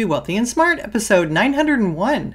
Be Wealthy and Smart, episode 901.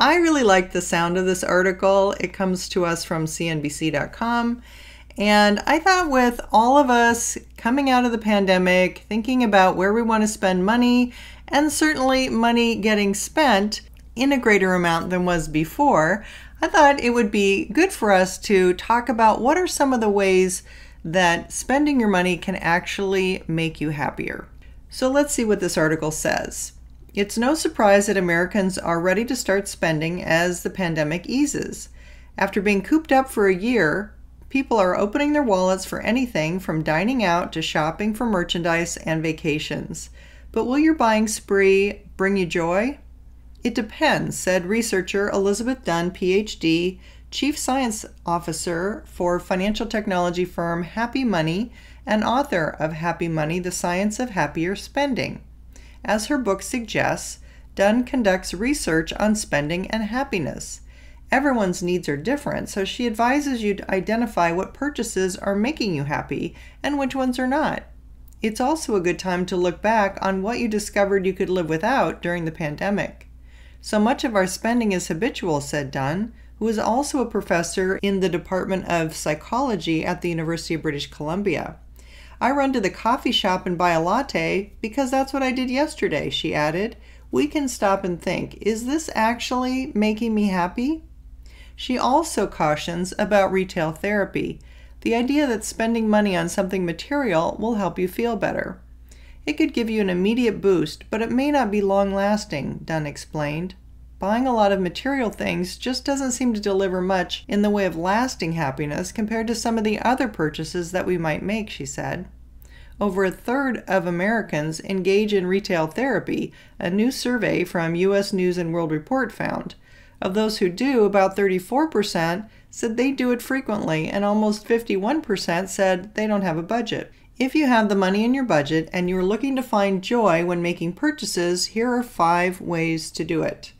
I really like the sound of this article. It comes to us from CNBC.com. And I thought with all of us coming out of the pandemic, thinking about where we want to spend money, and certainly money getting spent in a greater amount than was before, I thought it would be good for us to talk about what are some of the ways that spending your money can actually make you happier. So let's see what this article says. It's no surprise that Americans are ready to start spending as the pandemic eases. After being cooped up for a year, people are opening their wallets for anything from dining out to shopping for merchandise and vacations. But will your buying spree bring you joy? It depends, said researcher Elizabeth Dunn, PhD, Chief Science Officer for financial technology firm Happy Money and author of Happy Money The Science of Happier Spending. As her book suggests, Dunn conducts research on spending and happiness. Everyone's needs are different, so she advises you to identify what purchases are making you happy and which ones are not. It's also a good time to look back on what you discovered you could live without during the pandemic. So much of our spending is habitual, said Dunn, who is also a professor in the Department of Psychology at the University of British Columbia. I run to the coffee shop and buy a latte because that's what I did yesterday, she added. We can stop and think is this actually making me happy? She also cautions about retail therapy, the idea that spending money on something material will help you feel better. It could give you an immediate boost, but it may not be long lasting, Dunn explained. Buying a lot of material things just doesn't seem to deliver much in the way of lasting happiness compared to some of the other purchases that we might make, she said. Over a third of Americans engage in retail therapy, a new survey from US News and World Report found. Of those who do, about 34% said they do it frequently, and almost 51% said they don't have a budget. If you have the money in your budget and you're looking to find joy when making purchases, here are five ways to do it.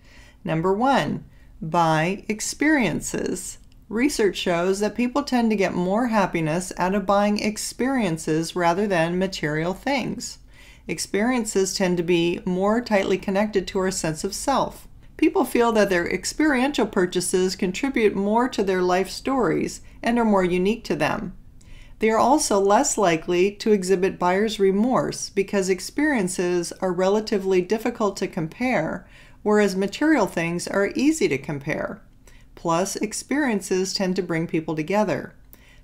Number one, by experiences. Research shows that people tend to get more happiness out of buying experiences rather than material things. Experiences tend to be more tightly connected to our sense of self. People feel that their experiential purchases contribute more to their life stories and are more unique to them. They are also less likely to exhibit buyer's remorse because experiences are relatively difficult to compare whereas material things are easy to compare. Plus, experiences tend to bring people together.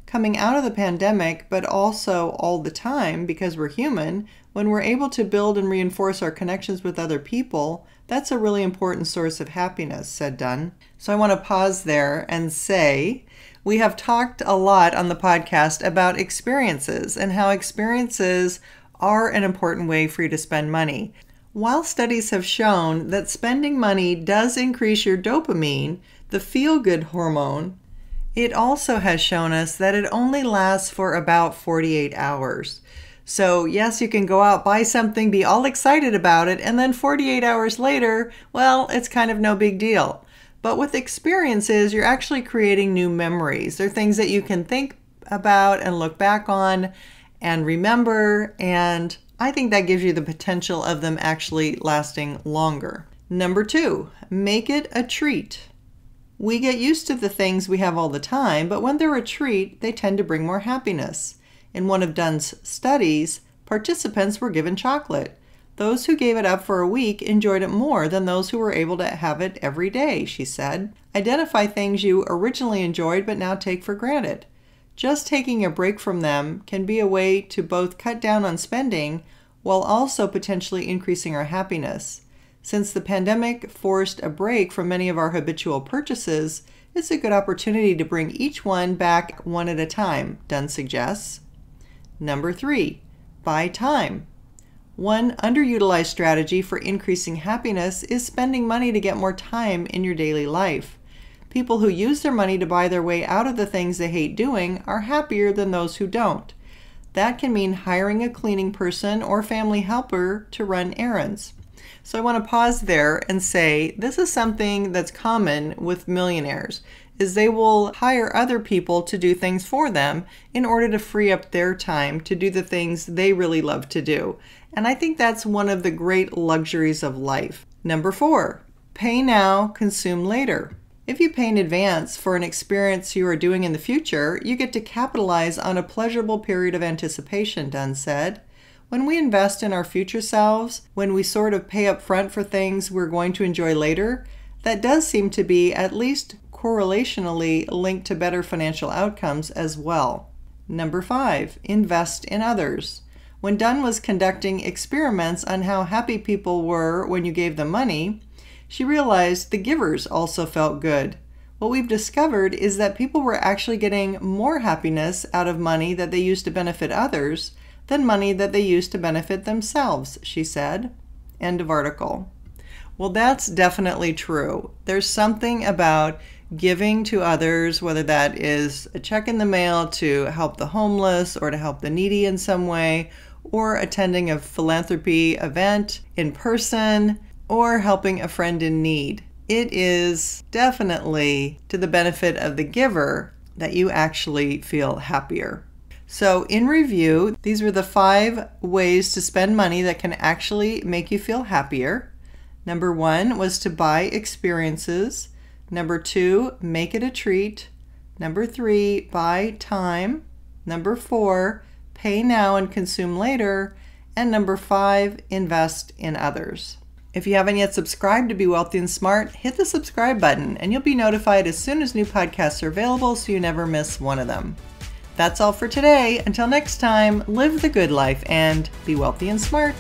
Coming out of the pandemic, but also all the time because we're human, when we're able to build and reinforce our connections with other people, that's a really important source of happiness, said Dunn. So I want to pause there and say we have talked a lot on the podcast about experiences and how experiences are an important way for you to spend money. While studies have shown that spending money does increase your dopamine, the feel good hormone, it also has shown us that it only lasts for about 48 hours. So, yes, you can go out, buy something, be all excited about it, and then 48 hours later, well, it's kind of no big deal. But with experiences, you're actually creating new memories. They're things that you can think about and look back on and remember and I think that gives you the potential of them actually lasting longer. Number two, make it a treat. We get used to the things we have all the time, but when they're a treat, they tend to bring more happiness. In one of Dunn's studies, participants were given chocolate. Those who gave it up for a week enjoyed it more than those who were able to have it every day, she said. Identify things you originally enjoyed but now take for granted just taking a break from them can be a way to both cut down on spending while also potentially increasing our happiness. Since the pandemic forced a break from many of our habitual purchases, it's a good opportunity to bring each one back one at a time, Dunn suggests. Number three, buy time. One underutilized strategy for increasing happiness is spending money to get more time in your daily life. People who use their money to buy their way out of the things they hate doing are happier than those who don't. That can mean hiring a cleaning person or family helper to run errands. So I want to pause there and say this is something that's common with millionaires is they will hire other people to do things for them in order to free up their time to do the things they really love to do. And I think that's one of the great luxuries of life. Number 4, pay now, consume later. If you pay in advance for an experience you are doing in the future, you get to capitalize on a pleasurable period of anticipation, Dunn said. When we invest in our future selves, when we sort of pay up front for things we're going to enjoy later, that does seem to be at least correlationally linked to better financial outcomes as well. Number five, invest in others. When Dunn was conducting experiments on how happy people were when you gave them money, she realized the givers also felt good. What we've discovered is that people were actually getting more happiness out of money that they used to benefit others than money that they used to benefit themselves, she said. End of article. Well, that's definitely true. There's something about giving to others, whether that is a check in the mail to help the homeless or to help the needy in some way, or attending a philanthropy event in person, or helping a friend in need. It is definitely to the benefit of the giver that you actually feel happier. So, in review, these were the five ways to spend money that can actually make you feel happier. Number one was to buy experiences. Number two, make it a treat. Number three, buy time. Number four, pay now and consume later. And number five, invest in others. If you haven't yet subscribed to Be Wealthy and Smart, hit the subscribe button and you'll be notified as soon as new podcasts are available so you never miss one of them. That's all for today. Until next time, live the good life and be wealthy and smart.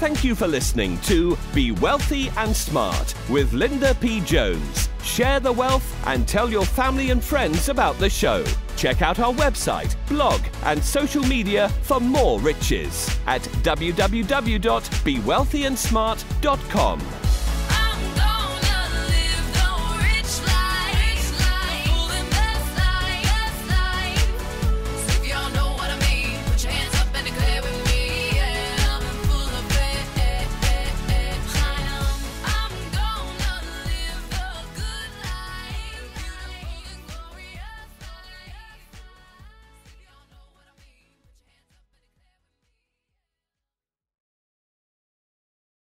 Thank you for listening to Be Wealthy and Smart with Linda P. Jones. Share the wealth and tell your family and friends about the show. Check out our website, blog, and social media for more riches at www.bewealthyandsmart.com.